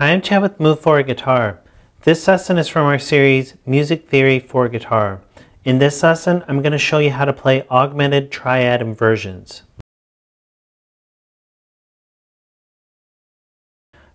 Hi, I'm Chad with Move for Guitar. This lesson is from our series, Music Theory for Guitar. In this lesson, I'm going to show you how to play augmented triad inversions.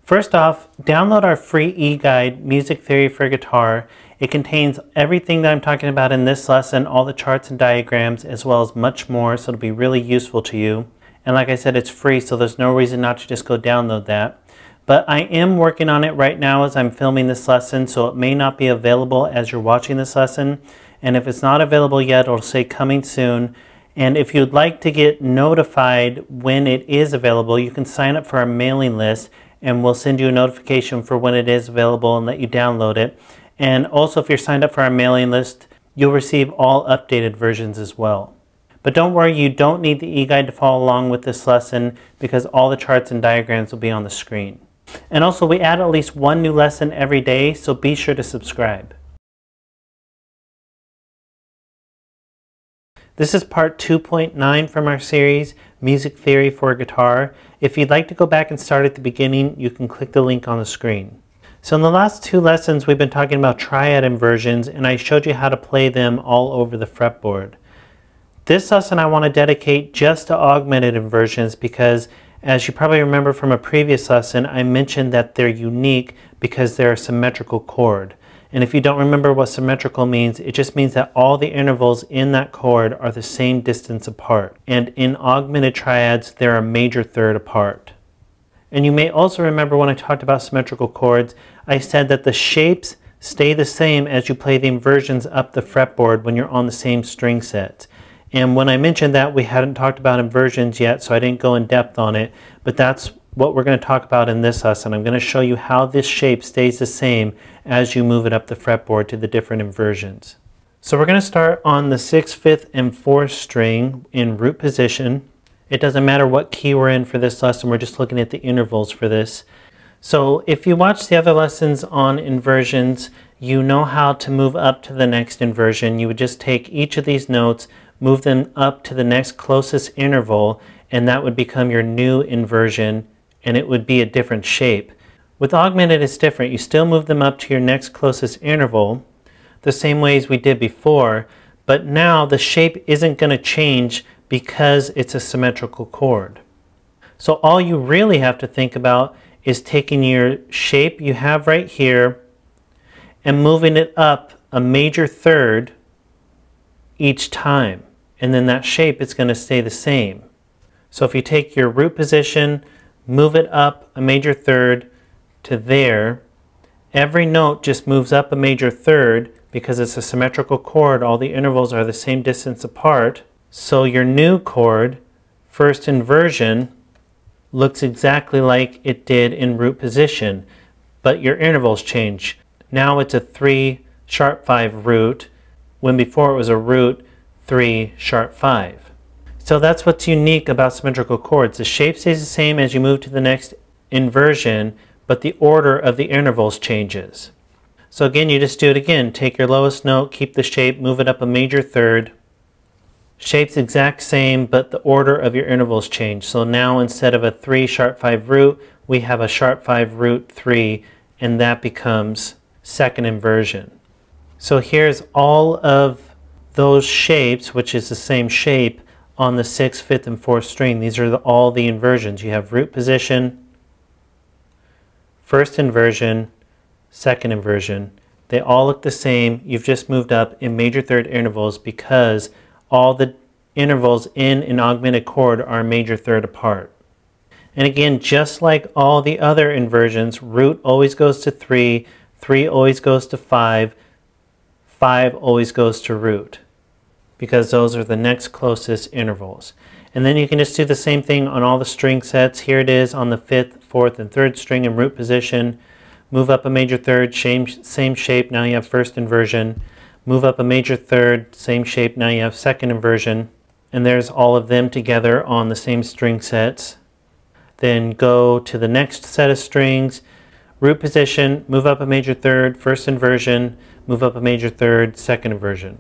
First off, download our free e-guide, Music Theory for Guitar. It contains everything that I'm talking about in this lesson, all the charts and diagrams, as well as much more, so it'll be really useful to you. And like I said, it's free, so there's no reason not to just go download that but I am working on it right now as I'm filming this lesson, so it may not be available as you're watching this lesson. And if it's not available yet, it'll say coming soon. And if you'd like to get notified when it is available, you can sign up for our mailing list and we'll send you a notification for when it is available and let you download it. And also, if you're signed up for our mailing list, you'll receive all updated versions as well. But don't worry, you don't need the e-guide to follow along with this lesson because all the charts and diagrams will be on the screen. And also, we add at least one new lesson every day, so be sure to subscribe. This is part 2.9 from our series, Music Theory for Guitar. If you'd like to go back and start at the beginning, you can click the link on the screen. So in the last two lessons, we've been talking about triad inversions, and I showed you how to play them all over the fretboard. This lesson I want to dedicate just to augmented inversions because as you probably remember from a previous lesson, I mentioned that they're unique because they're a symmetrical chord. And if you don't remember what symmetrical means, it just means that all the intervals in that chord are the same distance apart. And in augmented triads, they're a major third apart. And you may also remember when I talked about symmetrical chords, I said that the shapes stay the same as you play the inversions up the fretboard when you're on the same string set. And when I mentioned that, we hadn't talked about inversions yet, so I didn't go in depth on it, but that's what we're going to talk about in this lesson. I'm going to show you how this shape stays the same as you move it up the fretboard to the different inversions. So we're going to start on the 6th, 5th, and 4th string in root position. It doesn't matter what key we're in for this lesson, we're just looking at the intervals for this. So if you watch the other lessons on inversions, you know how to move up to the next inversion. You would just take each of these notes, move them up to the next closest interval, and that would become your new inversion, and it would be a different shape. With augmented, it's different. You still move them up to your next closest interval, the same way as we did before, but now the shape isn't going to change because it's a symmetrical chord. So all you really have to think about is taking your shape you have right here and moving it up a major third each time and then that shape is going to stay the same. So if you take your root position, move it up a major third to there, every note just moves up a major third because it's a symmetrical chord, all the intervals are the same distance apart. So your new chord, first inversion, looks exactly like it did in root position, but your intervals change. Now it's a 3 sharp 5 root, when before it was a root 3, sharp 5. So that's what's unique about symmetrical chords. The shape stays the same as you move to the next inversion, but the order of the intervals changes. So again, you just do it again. Take your lowest note, keep the shape, move it up a major third. Shape's exact same, but the order of your intervals change. So now instead of a 3 sharp 5 root, we have a sharp 5 root 3, and that becomes second inversion. So here's all of those shapes, which is the same shape on the sixth, fifth, and fourth string, these are the, all the inversions. You have root position, first inversion, second inversion. They all look the same. You've just moved up in major third intervals because all the intervals in an augmented chord are major third apart. And again, just like all the other inversions, root always goes to 3, 3 always goes to 5, 5 always goes to root because those are the next closest intervals. And then you can just do the same thing on all the string sets. Here it is on the 5th, 4th, and 3rd string in root position. Move up a major 3rd, same, same shape, now you have 1st inversion. Move up a major 3rd, same shape, now you have 2nd inversion. And there's all of them together on the same string sets. Then go to the next set of strings, root position, move up a major third, first inversion, move up a major third, second inversion.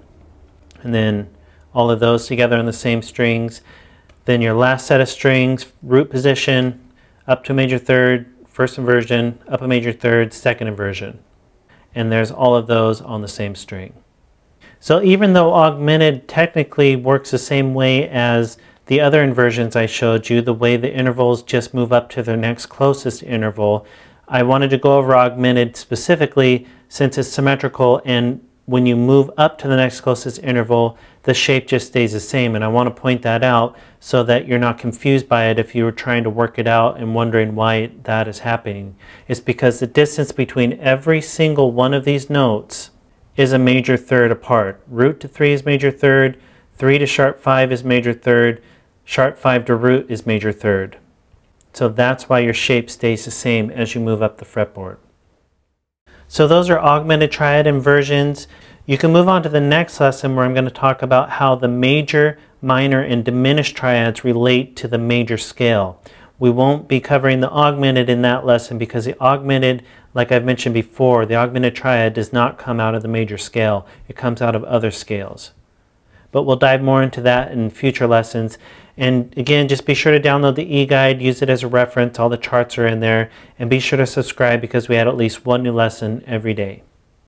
And then all of those together on the same strings. Then your last set of strings, root position, up to a major third, first inversion, up a major third, second inversion. And there's all of those on the same string. So even though augmented technically works the same way as the other inversions I showed you, the way the intervals just move up to their next closest interval, I wanted to go over augmented specifically since it's symmetrical and when you move up to the next closest interval, the shape just stays the same. And I want to point that out so that you're not confused by it if you were trying to work it out and wondering why that is happening. It's because the distance between every single one of these notes is a major third apart. Root to 3 is major third, 3 to sharp 5 is major third, sharp 5 to root is major third. So that's why your shape stays the same as you move up the fretboard. So those are augmented triad inversions. You can move on to the next lesson where I'm going to talk about how the major, minor, and diminished triads relate to the major scale. We won't be covering the augmented in that lesson because the augmented, like I've mentioned before, the augmented triad does not come out of the major scale. It comes out of other scales but we'll dive more into that in future lessons. And again, just be sure to download the e-guide, use it as a reference, all the charts are in there, and be sure to subscribe because we add at least one new lesson every day.